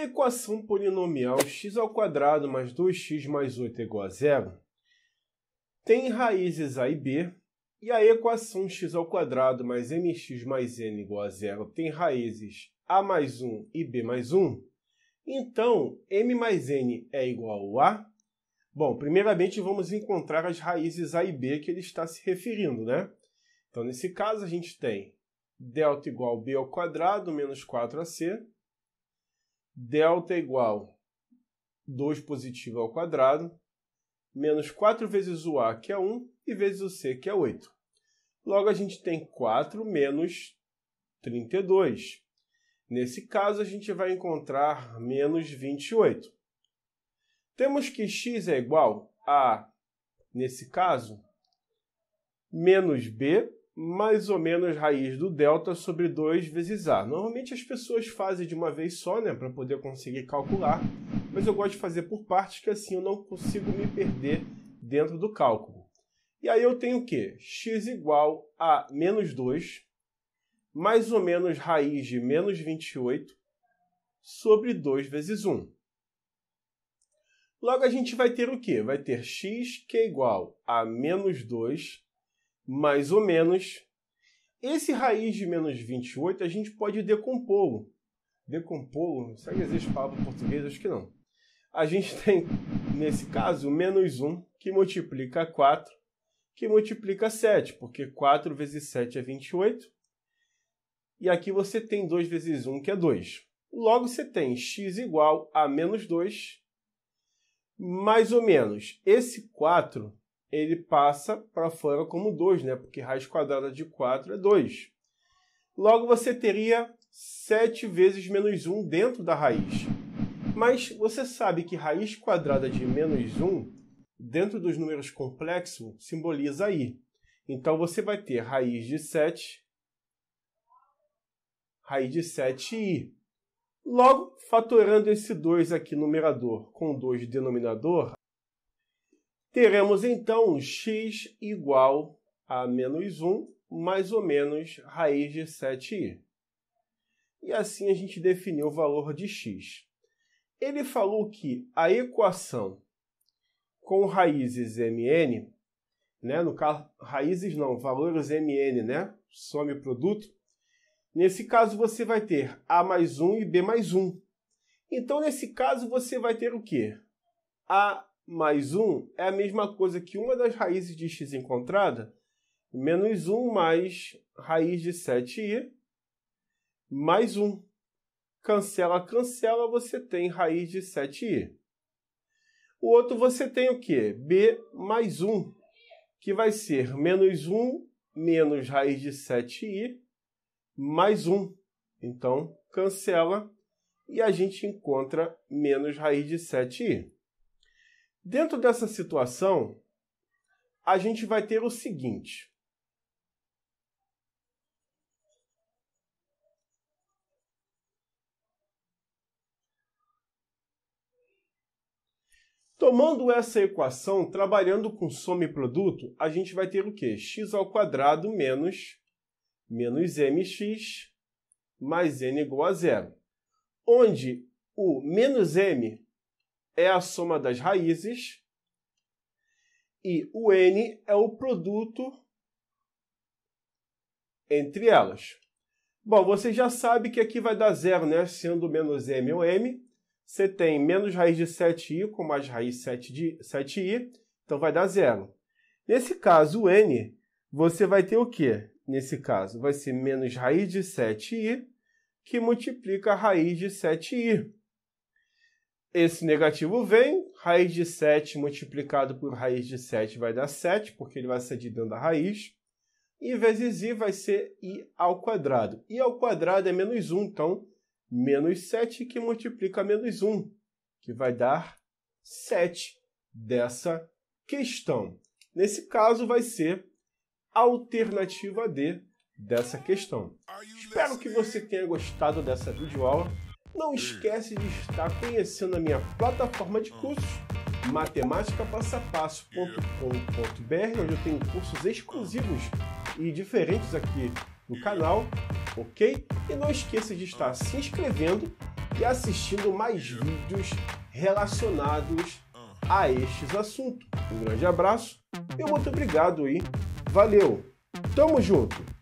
a equação polinomial x ao quadrado mais 2x mais 8 é igual a zero tem raízes a e b, e a equação x ao quadrado mais mx mais n igual a zero tem raízes a mais 1 e b mais 1, então m mais n é igual a... Bom, primeiramente vamos encontrar as raízes a e b que ele está se referindo, né? Então, nesse caso, a gente tem delta igual a b ao quadrado menos 4ac, delta igual 2 positivo ao quadrado, menos 4 vezes o A, que é 1, e vezes o C, que é 8. Logo, a gente tem 4 menos 32. Nesse caso, a gente vai encontrar menos 28. Temos que x é igual a, nesse caso, menos b mais ou menos raiz do delta sobre 2 vezes A. Normalmente as pessoas fazem de uma vez só, né, para poder conseguir calcular, mas eu gosto de fazer por partes que assim eu não consigo me perder dentro do cálculo. E aí eu tenho o quê? x igual a menos 2, mais ou menos raiz de menos 28, sobre 2 vezes 1. Logo a gente vai ter o quê? Vai ter x que é igual a menos 2 mais ou menos. Esse raiz de menos 28, a gente pode decompô-lo. Decompô-lo? Será que existe palavra em português? Acho que não. A gente tem, nesse caso, menos 1, que multiplica 4, que multiplica 7, porque 4 vezes 7 é 28. E aqui você tem 2 vezes 1, que é 2. Logo, você tem x igual a menos 2, mais ou menos. Esse 4 ele passa para fora como 2, né? Porque raiz quadrada de 4 é 2. Logo, você teria 7 vezes menos 1 dentro da raiz. Mas você sabe que raiz quadrada de menos 1, dentro dos números complexos, simboliza i. Então, você vai ter raiz de 7, raiz de 7i. Logo, fatorando esse 2 aqui numerador com 2 denominador, Teremos então x igual a menos 1 mais ou menos raiz de 7i. E assim a gente definiu o valor de x. Ele falou que a equação com raízes mn, né, no caso, raízes não, valores mn, né, some o produto, nesse caso você vai ter a mais 1 e b mais 1. Então, nesse caso, você vai ter o quê? A mais 1 é a mesma coisa que uma das raízes de x encontrada, menos 1 mais raiz de 7i, mais 1. Cancela, cancela, você tem raiz de 7i. O outro você tem o quê? b mais 1, que vai ser menos 1 menos raiz de 7i mais 1. Então, cancela e a gente encontra menos raiz de 7i. Dentro dessa situação, a gente vai ter o seguinte. Tomando essa equação, trabalhando com soma e produto, a gente vai ter o quê? x ao quadrado menos menos mx mais n igual a zero. Onde o menos m é a soma das raízes e o n é o produto entre elas. Bom, você já sabe que aqui vai dar zero, né? Sendo menos m ou m, você tem menos raiz de 7i com mais raiz 7 de 7i, então vai dar zero. Nesse caso, o n, você vai ter o quê? Nesse caso, vai ser menos raiz de 7i, que multiplica a raiz de 7i. Esse negativo vem, raiz de 7 multiplicado por raiz de 7 vai dar 7, porque ele vai ser de dentro da raiz. E vezes i vai ser i ao quadrado. i ao quadrado é menos 1, então menos 7 que multiplica menos 1, que vai dar 7 dessa questão. Nesse caso, vai ser a alternativa D dessa questão. Espero que você tenha gostado dessa videoaula. Não esquece de estar conhecendo a minha plataforma de cursos matemáticapassapasso.com.br onde eu tenho cursos exclusivos e diferentes aqui no canal, ok? E não esqueça de estar se inscrevendo e assistindo mais vídeos relacionados a estes assuntos. Um grande abraço e muito obrigado e valeu! Tamo junto!